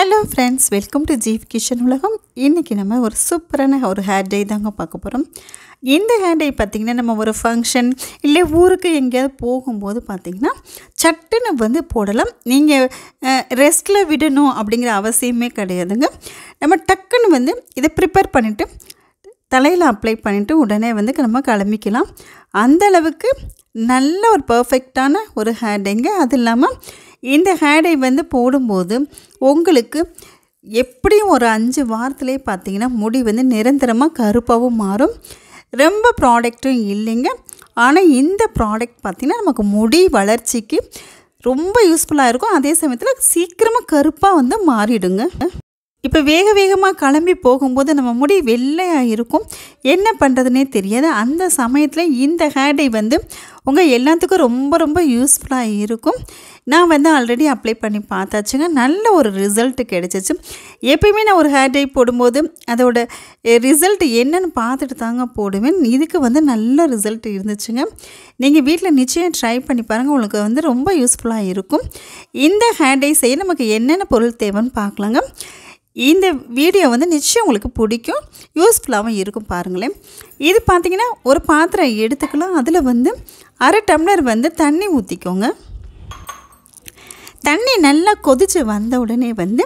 hello friends welcome to Jeev Kishan உலகம் இன்றைக்கி நம்ம ஒரு சூப்பரான ஒரு ஹேர் டே தாங்க பார்க்க போகிறோம் இந்த ஹேர் டே பார்த்திங்கன்னா நம்ம ஒரு ஃபங்க்ஷன் இல்லை ஊருக்கு எங்கேயாவது போகும்போது பார்த்திங்கன்னா சட்டுன்னு வந்து போடலாம் நீங்கள் ரெஸ்ட்டில் விடணும் அப்படிங்கிற அவசியமே கிடையாதுங்க நம்ம டக்குன்னு வந்து இதை ப்ரிப்பேர் பண்ணிவிட்டு தலையில் அப்ளை பண்ணிவிட்டு உடனே வந்து நம்ம கிளம்பிக்கலாம் அந்தளவுக்கு நல்ல ஒரு பர்ஃபெக்டான ஒரு ஹேர் டேங்க அது இல்லாமல் இந்த ஹேடை வந்து போடும்போது உங்களுக்கு எப்படியும் ஒரு அஞ்சு வாரத்துலேயே பார்த்தீங்கன்னா முடி வந்து நிரந்தரமாக கருப்பாகவும் மாறும் ரொம்ப ப்ராடக்ட்டும் இல்லைங்க ஆனால் இந்த ப்ராடக்ட் பார்த்திங்கன்னா நமக்கு முடி வளர்ச்சிக்கு ரொம்ப யூஸ்ஃபுல்லாக இருக்கும் அதே சமயத்தில் சீக்கிரமாக கருப்பாக வந்து மாறிடுங்க இப்போ வேக வேகமாக கிளம்பி போகும்போது நம்ம முடி வெள்ளையாக இருக்கும் என்ன பண்ணுறதுனே தெரியாது அந்த சமயத்தில் இந்த ஹேடை வந்து உங்கள் எல்லாத்துக்கும் ரொம்ப ரொம்ப யூஸ்ஃபுல்லாக இருக்கும் நான் வந்து ஆல்ரெடி அப்ளை பண்ணி பார்த்தாச்சுங்க நல்ல ஒரு ரிசல்ட்டு கிடச்சிச்சு எப்பயுமே நான் ஒரு ஹேர் டை போடும்போது அதோட ரிசல்ட் என்னென்னு பார்த்துட்டு தாங்க போடுவேன் இதுக்கு வந்து நல்ல ரிசல்ட் இருந்துச்சுங்க நீங்கள் வீட்டில் நிச்சயம் ட்ரை பண்ணி பாருங்கள் உங்களுக்கு வந்து ரொம்ப யூஸ்ஃபுல்லாக இருக்கும் இந்த ஹேர் டை செய்ய நமக்கு என்னென்ன பொருள் தேவைன்னு பார்க்கலாங்க இந்த வீடியோ வந்து நிச்சயம் உங்களுக்கு பிடிக்கும் யூஸ்ஃபுல்லாகவும் இருக்கும் பாருங்களேன் இது பார்த்திங்கன்னா ஒரு பாத்திரம் எடுத்துக்கலாம் அதில் வந்து அரை டம்ளர் வந்து தண்ணி ஊற்றிக்கோங்க தண்ணி நல்லா கொதித்து வந்த உடனே வந்து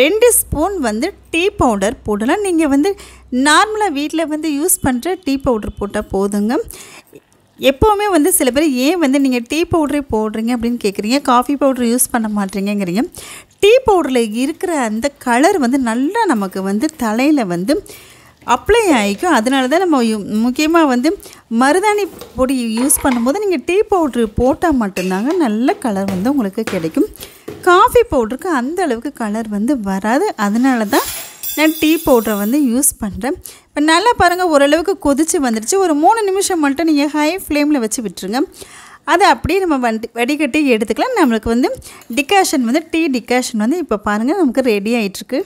ரெண்டு ஸ்பூன் வந்து டீ பவுடர் போடலாம் நீங்கள் வந்து நார்மலாக வீட்டில் வந்து யூஸ் பண்ணுற டீ பவுடர் போட்டால் போதுங்க எப்போவுமே வந்து சில பேர் ஏன் வந்து நீங்கள் டீ பவுடரே போடுறீங்க அப்படின்னு கேட்குறீங்க காஃபி பவுடர் யூஸ் பண்ண மாட்டீங்கிறீங்க டீ பவுடரில் இருக்கிற அந்த கலர் வந்து நல்லா நமக்கு வந்து தலையில் வந்து அப்ளை ஆகிக்கும் அதனால தான் நம்ம முக்கியமாக வந்து மருதாணி பொடி யூஸ் பண்ணும்போது நீங்கள் டீ பவுட்ரு போட்டால் மட்டும்தாங்க நல்ல கலர் வந்து உங்களுக்கு கிடைக்கும் காஃபி பவுடருக்கு அந்த அளவுக்கு கலர் வந்து வராது அதனால தான் நான் டீ பவுடரை வந்து யூஸ் பண்ணுறேன் நல்லா பாருங்கள் ஓரளவுக்கு கொதித்து வந்துடுச்சு ஒரு மூணு நிமிஷம் மட்டும் நீங்கள் ஹை ஃப்ளேமில் வச்சு விட்டுருங்க அதை அப்படியே நம்ம வண்டி வடிகட்டி எடுத்துக்கலாம் நம்மளுக்கு வந்து டிகாஷன் வந்து டீ டிகாஷன் வந்து இப்போ பாருங்கள் நமக்கு ரெடி ஆகிட்டுருக்கு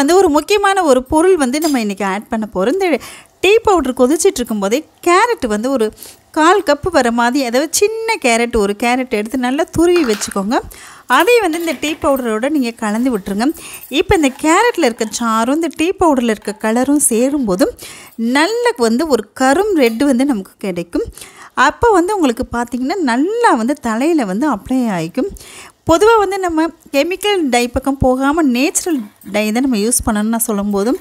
வந்து ஒரு முக்கியமான ஒரு பொருள் வந்து நம்ம இன்றைக்கி ஆட் பண்ண போகிறோம் இந்த டீ பவுடர் கொதிச்சிட்டு இருக்கும்போதே கேரட் வந்து ஒரு கால் கப்பு வர மாதிரி அதாவது சின்ன கேரட் ஒரு கேரட் எடுத்து நல்லா துருவி வச்சுக்கோங்க அதை வந்து இந்த டீ பவுடரோடு நீங்கள் கலந்து விட்டுருங்க இப்போ இந்த கேரட்டில் இருக்க சாரும் இந்த டீ பவுடரில் இருக்க கலரும் சேரும்போதும் நல்ல வந்து ஒரு கரும் ரெட்டு வந்து நமக்கு கிடைக்கும் அப்போ வந்து உங்களுக்கு பார்த்திங்கன்னா நல்லா வந்து தலையில் வந்து அப்ளை ஆகிக்கும் பொதுவாக வந்து நம்ம கெமிக்கல் டை பக்கம் போகாமல் நேச்சுரல் டை தான் நம்ம யூஸ் பண்ணணும்னு நான் சொல்லும்போதும்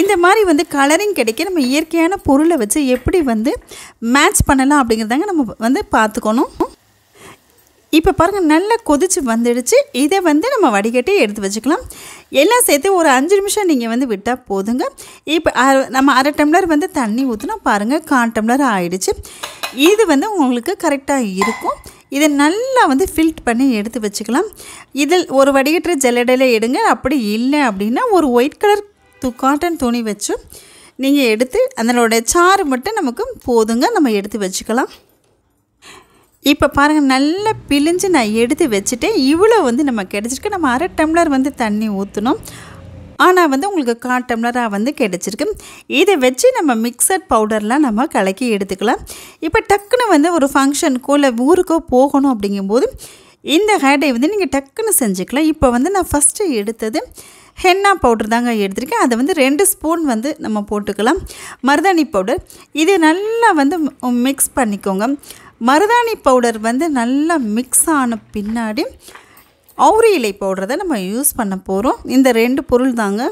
இந்த மாதிரி வந்து கலரிங் கிடைக்க நம்ம இயற்கையான பொருளை வச்சு எப்படி வந்து மேட்ச் பண்ணலாம் அப்படிங்கிறதாங்க நம்ம வந்து பார்த்துக்கணும் இப்போ பாருங்கள் நல்லா கொதிச்சு வந்துடுச்சு இதை வந்து நம்ம வடிகட்டி எடுத்து வச்சுக்கலாம் எல்லாம் சேர்த்து ஒரு அஞ்சு நிமிஷம் நீங்கள் வந்து விட்டால் போதுங்க இப்போ நம்ம அரை டம்ளர் வந்து தண்ணி ஊற்றினா பாருங்கள் கால் டம்ளர் ஆகிடுச்சு இது வந்து உங்களுக்கு கரெக்டாக இருக்கும் இதை நல்லா வந்து ஃபில்ட் பண்ணி எடுத்து வச்சுக்கலாம் இதில் ஒரு வடிகட்டுற ஜல்லடையில் எடுங்க அப்படி இல்லை அப்படின்னா ஒரு ஒயிட் கலர் து காட்டன் துணி வச்சு நீங்கள் எடுத்து அதனோடய சாறு மட்டும் நமக்கு போதுங்க நம்ம எடுத்து வச்சுக்கலாம் இப்போ பாருங்கள் நல்லா பிழிஞ்சு நான் எடுத்து வச்சுட்டேன் இவ்வளோ வந்து நம்ம கிடச்சிருக்கு நம்ம அரை டம்ளர் வந்து தண்ணி ஊற்றணும் ஆனால் வந்து உங்களுக்கு கால் டம்ளராக வந்து கிடச்சிருக்கு இதை வச்சு நம்ம மிக்சர் பவுடர்லாம் நம்ம கலக்கி எடுத்துக்கலாம் இப்போ டக்குன்னு வந்து ஒரு ஃபங்க்ஷனுக்கோ இல்லை ஊருக்கோ போகணும் அப்படிங்கும்போது இந்த ஹேடை வந்து நீங்கள் டக்குன்னு செஞ்சுக்கலாம் இப்போ வந்து நான் ஃபஸ்ட்டு எடுத்தது ஹென்னா பவுடர் தாங்க எடுத்திருக்கேன் அதை வந்து ரெண்டு ஸ்பூன் வந்து நம்ம போட்டுக்கலாம் மருதாணி பவுடர் இது நல்லா வந்து மிக்ஸ் பண்ணிக்கோங்க மருதாணி பவுடர் வந்து நல்லா மிக்ஸ் ஆன பின்னாடி அவுரி இலை பவுடரை தான் நம்ம யூஸ் பண்ண போகிறோம் இந்த ரெண்டு பொருள் தாங்க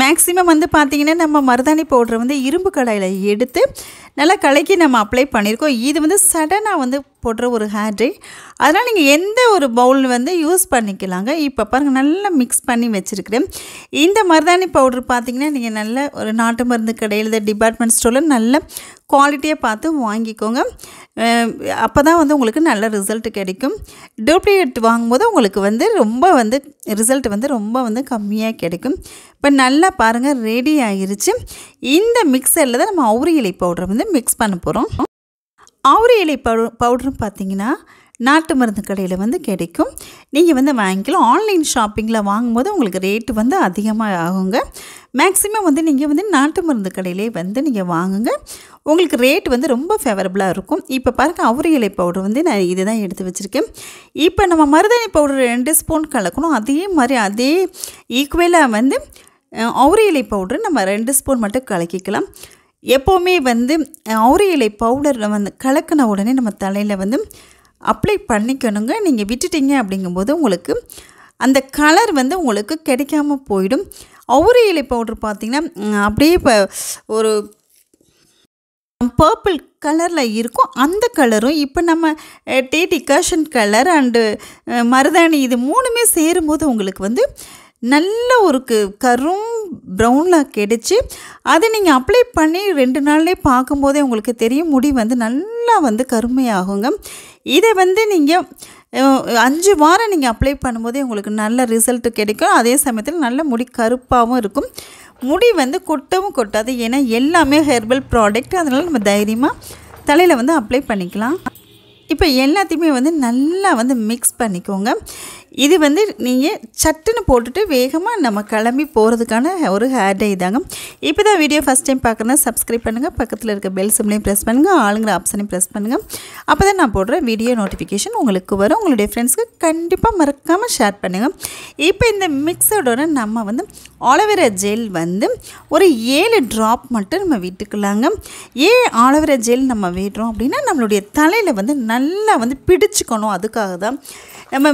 மேக்ஸிமம் வந்து பார்த்திங்கன்னா நம்ம மருதாணி பவுடரை வந்து இரும்பு கடாயில் எடுத்து நல்லா கலக்கி நம்ம அப்ளை பண்ணியிருக்கோம் இது வந்து சடனாக வந்து போடுற ஒரு ஹேர் அதனால் நீங்கள் எந்த ஒரு பவுல் வந்து யூஸ் பண்ணிக்கலாங்க இப்போ பாருங்கள் நல்லா மிக்ஸ் பண்ணி வச்சுருக்கிறேன் இந்த மருதாணி பவுடர் பார்த்திங்கன்னா நீங்கள் நல்ல ஒரு நாட்டு மருந்து கடையில் டிபார்ட்மெண்ட் ஸ்டோரில் நல்ல குவாலிட்டியாக பார்த்து வாங்கிக்கோங்க அப்போ தான் வந்து உங்களுக்கு நல்ல ரிசல்ட் கிடைக்கும் டூப்ளிகேட் வாங்கும்போது உங்களுக்கு வந்து ரொம்ப வந்து ரிசல்ட் வந்து ரொம்ப வந்து கம்மியாக கிடைக்கும் இப்போ நல்லா பாருங்கள் ரெடி ஆகிருச்சு இந்த மிக்சரில் தான் நம்ம அவுரி இலை பவுடரை வந்து மிக்ஸ் பண்ண போகிறோம் ஆவரி இலை பவு பவுடரும் பார்த்தீங்கன்னா நாட்டு மருந்து கடையில் வந்து கிடைக்கும் நீங்கள் வந்து வாங்கிக்கலாம் ஆன்லைன் ஷாப்பிங்கில் வாங்கும்போது உங்களுக்கு ரேட்டு வந்து அதிகமாக ஆகுங்க மேக்ஸிமம் வந்து நீங்கள் வந்து நாட்டு மருந்து கடையிலே வந்து நீங்கள் வாங்குங்க உங்களுக்கு ரேட் வந்து ரொம்ப ஃபேவரபுளாக இருக்கும் இப்போ பாருங்கள் அவரி இலை பவுடர் வந்து நான் இது தான் எடுத்து வச்சுருக்கேன் இப்போ நம்ம மருதாணி பவுடர் ரெண்டு ஸ்பூன் கலக்கணும் அதே மாதிரி அதே ஈக்குவலாக வந்து அவரி இலை பவுடர் நம்ம ரெண்டு ஸ்பூன் மட்டும் கலக்கிக்கலாம் எப்போவுமே வந்து அவுரி இலை பவுடரில் வந்து கலக்கின உடனே நம்ம தலையில் வந்து அப்ளை பண்ணிக்கணுங்க நீங்கள் விட்டுட்டீங்க அப்படிங்கும்போது உங்களுக்கு அந்த கலர் வந்து உங்களுக்கு கிடைக்காம போயிடும் அவுரி இலை பவுடர் பார்த்திங்கன்னா அப்படியே இப்போ ஒரு பர்பிள் கலரில் இருக்கும் அந்த கலரும் இப்போ நம்ம டீ டிகாஷன் கலர் அண்டு மருதாணி இது மூணுமே சேரும்போது உங்களுக்கு வந்து நல்ல ஒரு கரும் ப்ரௌனில் கெடைச்சி அதை நீங்கள் அப்ளை பண்ணி ரெண்டு நாள்லேயே பார்க்கும்போதே உங்களுக்கு தெரியும் முடி வந்து நல்லா வந்து கருமையாகுங்க இதை வந்து நீங்கள் அஞ்சு வாரம் நீங்கள் அப்ளை பண்ணும்போதே உங்களுக்கு நல்ல ரிசல்ட் கிடைக்கும் அதே சமயத்தில் நல்ல முடி கருப்பாகவும் இருக்கும் முடி வந்து கொட்டவும் கொட்டாது ஏன்னா எல்லாமே ஹெர்பல் ப்ராடக்ட் அதனால் நம்ம தைரியமாக தலையில் வந்து அப்ளை பண்ணிக்கலாம் இப்போ எல்லாத்தையுமே வந்து நல்லா வந்து மிக்ஸ் பண்ணிக்கோங்க இது வந்து நீங்கள் சட்டுன்னு போட்டுட்டு வேகமாக நம்ம கிளம்பி போகிறதுக்கான ஒரு ஹேர் இதாங்க இப்போ தான் வீடியோ ஃபஸ்ட் டைம் பார்க்குறேன்னா சப்ஸ்கிரைப் பண்ணுங்கள் பக்கத்தில் இருக்க பெல் சிம்லையும் ப்ரெஸ் பண்ணுங்கள் ஆளுங்கிற ஆப்ஷனையும் ப்ரெஸ் பண்ணுங்கள் அப்போ தான் நான் போடுற வீடியோ நோட்டிஃபிகேஷன் உங்களுக்கு வரும் உங்களுடைய ஃப்ரெண்ட்ஸ்க்கு கண்டிப்பாக மறக்காமல் ஷேர் பண்ணுங்கள் இப்போ இந்த மிக்ஸோட நம்ம வந்து ஆலோவேரா ஜெல் வந்து ஒரு ஏழு ட்ராப் மட்டும் நம்ம விட்டுக்கலாங்க ஏன் ஆலோவேரா ஜெல் நம்ம விடுறோம் அப்படின்னா நம்மளுடைய தலையில் வந்து நல்லா வந்து பிடிச்சிக்கணும் அதுக்காக தான் நம்ம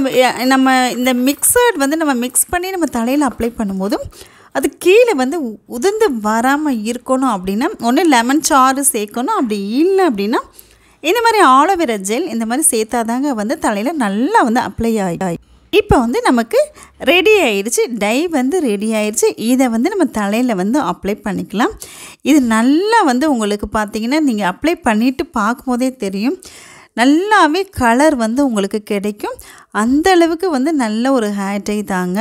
நம்ம இந்த மிக்சர்ட் வந்து நம்ம மிக்ஸ் பண்ணி நம்ம தலையில் அப்ளை பண்ணும்போதும் அது கீழே வந்து உதிர்ந்து வராமல் இருக்கணும் அப்படின்னா ஒன்று லெமன் சாறு சேர்க்கணும் அப்படி இல்லை அப்படின்னா இந்த மாதிரி ஆலோவேரா ஜெல் இந்த மாதிரி சேர்த்தாதாங்க வந்து தலையில் நல்லா வந்து அப்ளை ஆகி இப்போ வந்து நமக்கு ரெடி ஆயிடுச்சு டை வந்து ரெடி ஆயிடுச்சு இதை வந்து நம்ம தலையில் வந்து அப்ளை பண்ணிக்கலாம் இது நல்லா வந்து உங்களுக்கு பார்த்திங்கன்னா நீங்கள் அப்ளை பண்ணிவிட்டு பார்க்கும்போதே தெரியும் நல்லாவே கலர் வந்து உங்களுக்கு கிடைக்கும் அந்த அளவுக்கு வந்து நல்ல ஒரு ஹேட்டை தாங்க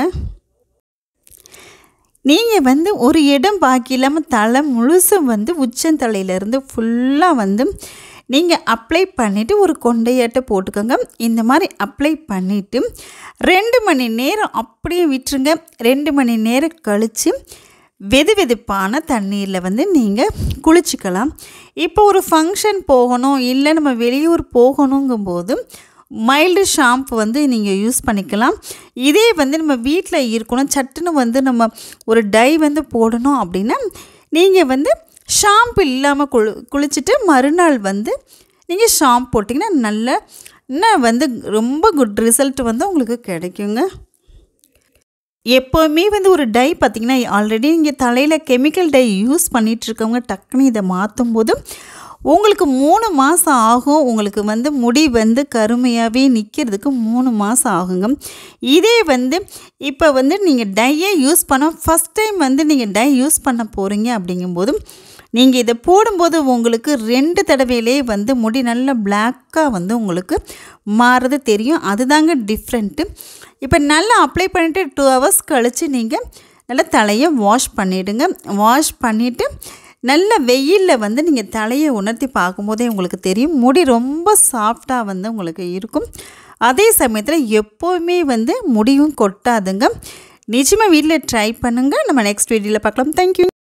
நீங்கள் வந்து ஒரு இடம் பாக்கி இல்லாமல் தலை முழுசும் வந்து உச்சந்தலையிலேருந்து ஃபுல்லாக வந்து நீங்கள் அப்ளை பண்ணிவிட்டு ஒரு கொண்டையாட்டை போட்டுக்கோங்க இந்த மாதிரி அப்ளை பண்ணிவிட்டு ரெண்டு மணி நேரம் அப்படியே விட்டுருங்க ரெண்டு மணி நேரம் கழித்து வெது வெதுப்பான தண்ணீரில் வந்து நீங்கள் குளிச்சுக்கலாம் இப்போ ஒரு ஃபங்க்ஷன் போகணும் இல்லை நம்ம வெளியூர் போகணுங்கும்போது மைல்டு ஷாம்பு வந்து நீங்கள் யூஸ் பண்ணிக்கலாம் இதே வந்து நம்ம வீட்டில் இருக்கணும் சட்டுன்னு வந்து நம்ம ஒரு டை வந்து போடணும் அப்படின்னா நீங்கள் வந்து ஷாம்பு இல்லாமல் குளி குளிச்சுட்டு மறுநாள் வந்து நீங்கள் ஷாம்பு போட்டிங்கன்னா நல்ல இன்னும் வந்து ரொம்ப குட் ரிசல்ட் வந்து உங்களுக்கு கிடைக்குங்க எப்போவுமே வந்து ஒரு டை பார்த்திங்கன்னா ஆல்ரெடி நீங்கள் தலையில் கெமிக்கல் டை யூஸ் பண்ணிகிட்ருக்கவங்க டக்குன்னு இதை மாற்றும் போது உங்களுக்கு மூணு மாதம் ஆகும் உங்களுக்கு வந்து முடி வந்து கருமையாகவே நிற்கிறதுக்கு மூணு மாதம் ஆகுங்க இதே வந்து இப்போ வந்து நீங்கள் டையை யூஸ் பண்ண ஃபஸ்ட் டைம் வந்து நீங்கள் டை யூஸ் பண்ண போகிறீங்க அப்படிங்கும்போது நீங்கள் இதை போடும்போது உங்களுக்கு ரெண்டு தடவையிலே வந்து முடி நல்ல பிளாக்காக வந்து உங்களுக்கு மாறுறது தெரியும் அதுதாங்க டிஃப்ரெண்ட்டு இப்போ நல்லா அப்ளை பண்ணிவிட்டு டூ ஹவர்ஸ் கழித்து நீங்கள் நல்லா தலையை வாஷ் பண்ணிவிடுங்க வாஷ் பண்ணிவிட்டு நல்ல வெயிலில் வந்து நீங்கள் தலையை உணர்த்தி பார்க்கும்போதே உங்களுக்கு தெரியும் முடி ரொம்ப சாஃப்டாக வந்து உங்களுக்கு இருக்கும் அதே சமயத்தில் எப்போவுமே வந்து முடியும் கொட்டாதுங்க நிஜமாக வீட்டில் ட்ரை பண்ணுங்கள் நம்ம நெக்ஸ்ட் வீடியோவில் பார்க்கலாம் தேங்க்யூ